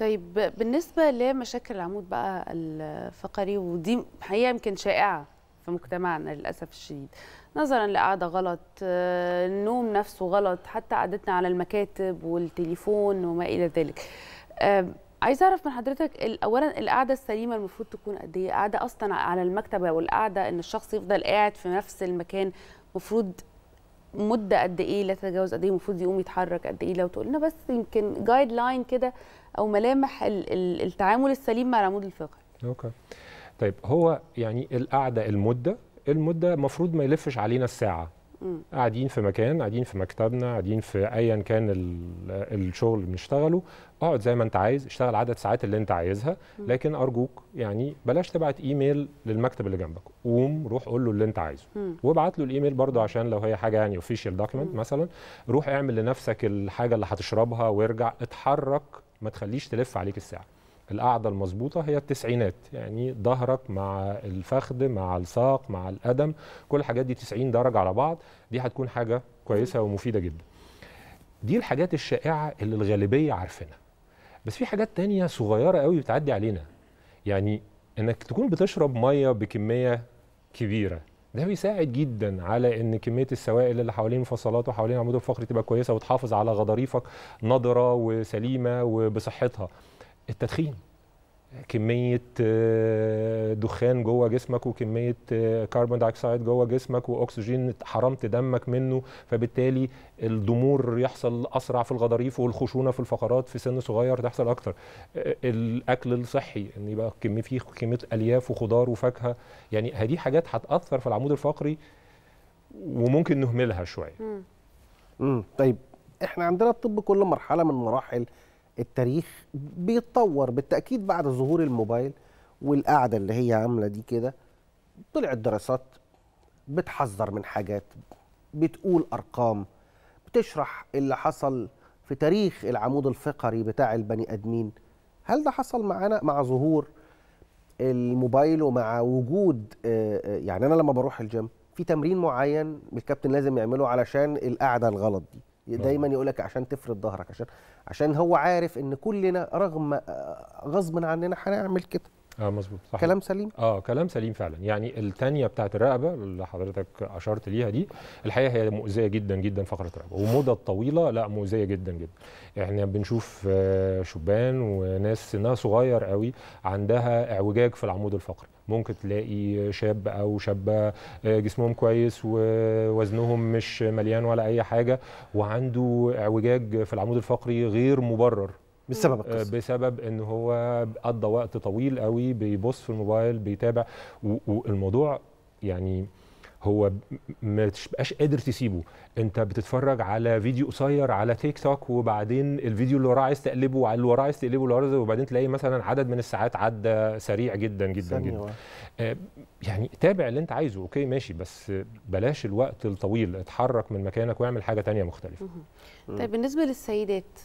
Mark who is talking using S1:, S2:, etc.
S1: طيب بالنسبه لمشاكل العمود بقى الفقري ودي حقيقه يمكن شائعه في مجتمعنا للاسف الشديد نظرا لقعده غلط النوم نفسه غلط حتى قعدتنا على المكاتب والتليفون وما الى ذلك عايزه اعرف من حضرتك اولا القعده السليمه المفروض تكون قد ايه قعده اصلا على المكتبه والقعده ان الشخص يفضل قاعد في نفس المكان المفروض مده قد ايه لا تتجاوز قد ايه المفروض يقوم يتحرك قد ايه لو تقول لنا بس يمكن جايد لاين كده او ملامح التعامل السليم مع العمود الفقري
S2: اوكي طيب هو يعني القعده المده المده المفروض ما يلفش علينا الساعه قاعدين في مكان قاعدين في مكتبنا قاعدين في ايا كان الشغل اللي بنشتغله اقعد زي ما انت عايز اشتغل عدد ساعات اللي انت عايزها لكن ارجوك يعني بلاش تبعت ايميل للمكتب اللي جنبك قوم روح قول له اللي انت عايزه وابعت له الايميل برضه عشان لو هي حاجه يعني اوفيشال دوكيمنت مثلا روح اعمل لنفسك الحاجه اللي هتشربها وارجع اتحرك ما تخليش تلف عليك الساعه القعده المظبوطه هي التسعينات يعني ظهرك مع الفخذ مع الساق مع القدم كل الحاجات دي 90 درجه على بعض دي هتكون حاجه كويسه ومفيده جدا دي الحاجات الشائعه اللي الغالبيه عارفينها بس في حاجات تانية صغيره قوي بتعدي علينا يعني انك تكون بتشرب ميه بكميه كبيره ده بيساعد جدا على ان كميه السوائل اللي حوالين الفصلات وحوالين العمود الفقري تبقى كويسه وتحافظ على غضاريفك نضره وسليمه وبصحتها التدخين كميه آه، دخان جوه جسمك وكميه كربون آه، دايوكسيد جوه جسمك واكسجين حرمت دمك منه فبالتالي الضمور يحصل اسرع في الغضاريف والخشونه في الفقرات في سن صغير تحصل اكتر آه، الاكل الصحي ان يعني يبقى كميه فيه كميه الياف وخضار وفاكهه يعني هذه حاجات هتاثر في العمود الفقري وممكن نهملها شويه
S3: امم طيب احنا عندنا الطب كل مرحله من مراحل التاريخ بيتطور بالتاكيد بعد ظهور الموبايل والقعده اللي هي عامله دي كده طلعت دراسات بتحذر من حاجات بتقول ارقام بتشرح اللي حصل في تاريخ العمود الفقري بتاع البني ادمين هل ده حصل معانا مع ظهور الموبايل ومع وجود آه، آه، يعني انا لما بروح الجيم في تمرين معين الكابتن لازم يعمله علشان القعده الغلط دي دايما يقول لك عشان تفرد ظهرك عشان عشان هو عارف ان كلنا رغم آه، غصب عننا هنعمل كده
S2: اه مظبوط صح كلام سليم اه كلام سليم فعلا يعني الثانيه بتاعت الرقبه اللي حضرتك اشرت ليها دي الحقيقه هي مؤذيه جدا جدا فقره الرقبه ومدة طويله لا مؤذيه جدا جدا احنا بنشوف آه، شبان وناس سنها صغير قوي عندها اعوجاج في العمود الفقري ممكن تلاقي شاب او شابه آه، جسمهم كويس ووزنهم مش مليان ولا اي حاجه وعنده اعوجاج في العمود الفقري غير مبرر بسبب آه، القصة. بسبب ان هو قضى وقت طويل قوي بيبص في الموبايل بيتابع والموضوع يعني هو ما تبقاش قادر تسيبه انت بتتفرج على فيديو قصير على تيك توك وبعدين الفيديو اللي وراه عايز تقلبه وعلى اللي وراه عايز تقلبه اللي وبعدين تلاقي مثلا عدد من الساعات عدى سريع جدا جدا جدا آه يعني تابع اللي انت عايزه اوكي ماشي بس بلاش الوقت الطويل اتحرك من مكانك واعمل حاجه تانية مختلفه طيب
S1: بالنسبه للسيدات